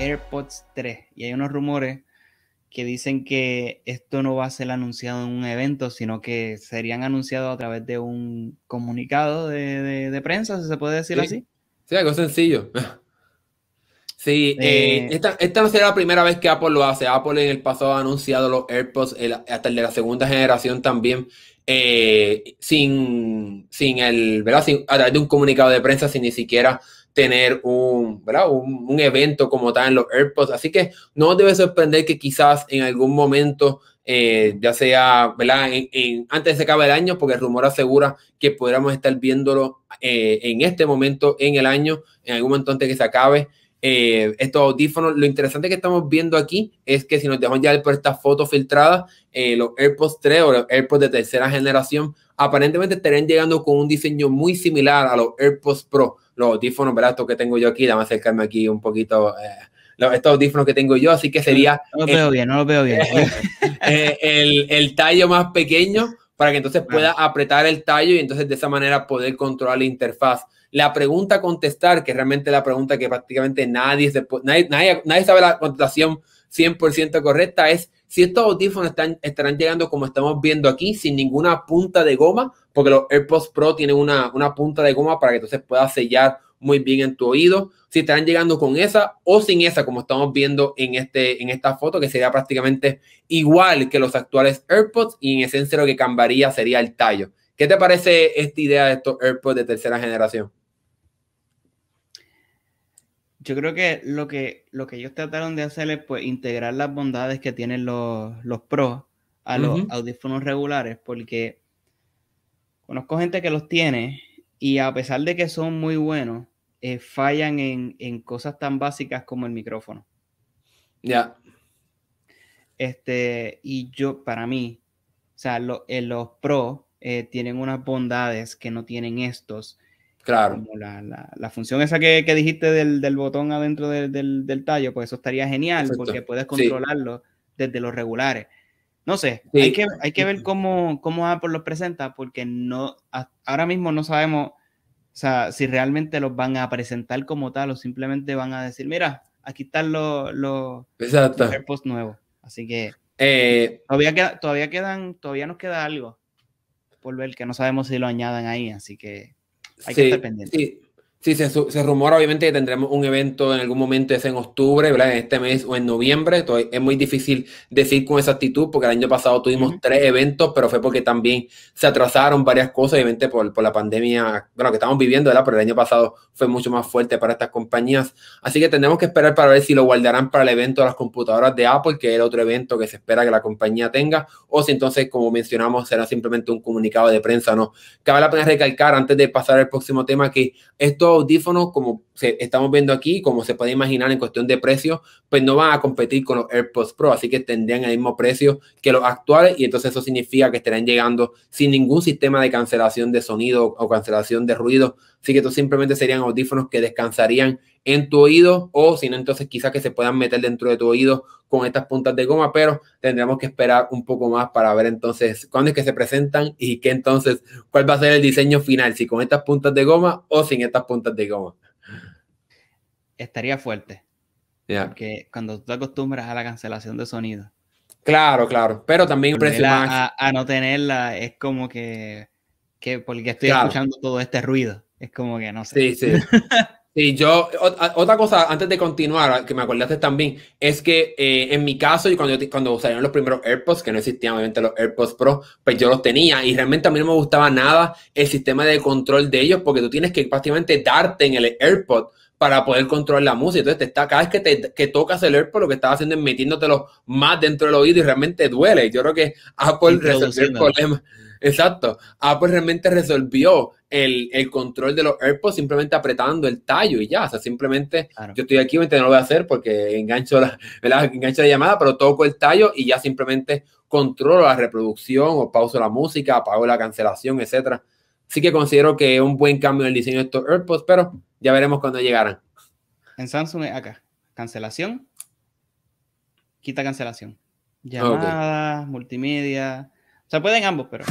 AirPods 3 y hay unos rumores que dicen que esto no va a ser anunciado en un evento, sino que serían anunciados a través de un comunicado de, prensa, si se puede decir así. Sí, algo sencillo. Sí, eh, eh, esta, esta, no será la primera vez que Apple lo hace. Apple en el pasado ha anunciado los AirPods, hasta el de la segunda generación también, eh, sin, sin el, ¿verdad? a través de un comunicado de prensa, sin ni siquiera tener un, un, evento como tal en los AirPods. Así que no debe sorprender que quizás en algún momento eh, ya sea En, antes de que acabe el año, porque el rumor asegura que podríamos estar viéndolo eh, en este momento, en el año, en algún momento antes de que se acabe. Eh, estos audífonos, lo interesante que estamos viendo aquí es que si nos dejamos ya por estas fotos filtradas, los AirPods 3 o los AirPods de tercera generación aparentemente estarían llegando con un diseño muy similar a los AirPods Pro los audífonos Estos que tengo yo aquí, dame acercarme aquí un poquito. Eh, los, estos audífonos que tengo yo, así que sería. No lo veo bien, no lo veo bien. el, el, tallo más pequeño para que entonces ah. pueda apretar el tallo y entonces de esa manera poder controlar la interfaz. La pregunta a contestar, que realmente la pregunta que prácticamente nadie, nadie, nadie, nadie sabe la contestación 100% correcta es si estos audífonos están, estarán llegando como estamos viendo aquí, sin ninguna punta de goma, porque los AirPods Pro tienen una, punta de goma para que entonces puedas sellar muy bien en tu oído, si estarán llegando con esa o sin esa, como estamos viendo en, este, en esta foto, que sería prácticamente igual que los actuales AirPods y en esencia lo que cambiaría sería el tallo. ¿Qué te parece esta idea de estos AirPods de tercera generación? yo creo que lo que, lo que ellos trataron de hacer es pues, integrar las bondades que tienen los, pros a los audífonos regulares, porque conozco gente que los tiene y a pesar de que son muy buenos, eh, fallan en, cosas tan básicas como el micrófono. Ya. Este, y yo, para mí, o sea, eh, los pros eh, tienen unas bondades que no tienen estos Claro. la, función esa que, dijiste del, botón adentro del, del, tallo, pues eso estaría genial porque puedes controlarlo desde los regulares. No sé, hay, que, hay que ver cómo, cómo Apple los presenta porque no, ahora mismo no sabemos si realmente los van a presentar como tal o simplemente van a decir, mira, aquí están los, los, nuevos. Así que eh, todavía, todavía, quedan, todavía nos queda algo por ver que no sabemos si lo añadan ahí, así que hay que estar pendiente. Sí, se, rumora obviamente que tendremos un evento en algún momento, es en octubre, ¿verdad? En este mes o en noviembre. Entonces, es muy difícil decir con exactitud porque el año pasado tuvimos tres eventos, pero fue porque también se atrasaron varias cosas, obviamente por, la pandemia, bueno, que estamos viviendo, ¿verdad? Pero el año pasado fue mucho más fuerte para estas compañías. Así que tenemos que esperar para ver si lo guardarán para el evento de las computadoras de Apple, que es el otro evento que se espera que la compañía tenga, o si entonces, como mencionamos, será simplemente un comunicado de prensa, ¿no? Cabe la pena recalcar antes de pasar al próximo tema que esto audífonos, como estamos viendo aquí, como se puede imaginar en cuestión de precios, pues no van a competir con los AirPods Pro, así que tendrían el mismo precio que los actuales y entonces eso significa que estarán llegando sin ningún sistema de cancelación de sonido o cancelación de ruido Así que tú simplemente serían audífonos que descansarían en tu oído o si no, entonces quizás que se puedan meter dentro de tu oído con estas puntas de goma, pero tendremos que esperar un poco más para ver entonces cuándo es que se presentan y qué entonces, cuál va a ser el diseño final, si con estas puntas de goma o sin estas puntas de goma. Estaría fuerte. Porque cuando tú te acostumbras a la cancelación de sonido. Claro, claro, pero también a, a, no tenerla es como que, porque estoy escuchando todo este ruido. Es como que no sé. Sí, sí. sí yo, otra cosa, antes de continuar, que me acordaste también, es que eh, en mi caso, y cuando, cuando salieron los primeros AirPods, que no existían obviamente los AirPods Pro, pues yo los tenía y realmente a mí no me gustaba nada el sistema de control de ellos, porque tú tienes que prácticamente darte en el AirPod para poder controlar la música. Entonces, te está, cada vez que, te, que tocas el AirPod, lo que estás haciendo es metiéndotelo más dentro del oído y realmente duele. Yo creo que Apple resolvió el problema. Exacto. Apple ah, pues realmente resolvió el, control de los AirPods simplemente apretando el tallo y ya. O sea, simplemente yo estoy aquí, no lo voy a hacer porque engancho la, engancho la llamada, pero toco el tallo y ya simplemente controlo la reproducción o pauso la música, apago la cancelación, etcétera. Así que considero que es un buen cambio en el diseño de estos AirPods, pero ya veremos cuando llegaran En Samsung acá. Cancelación. Quita cancelación. llamada, multimedia se pueden ambos, pero.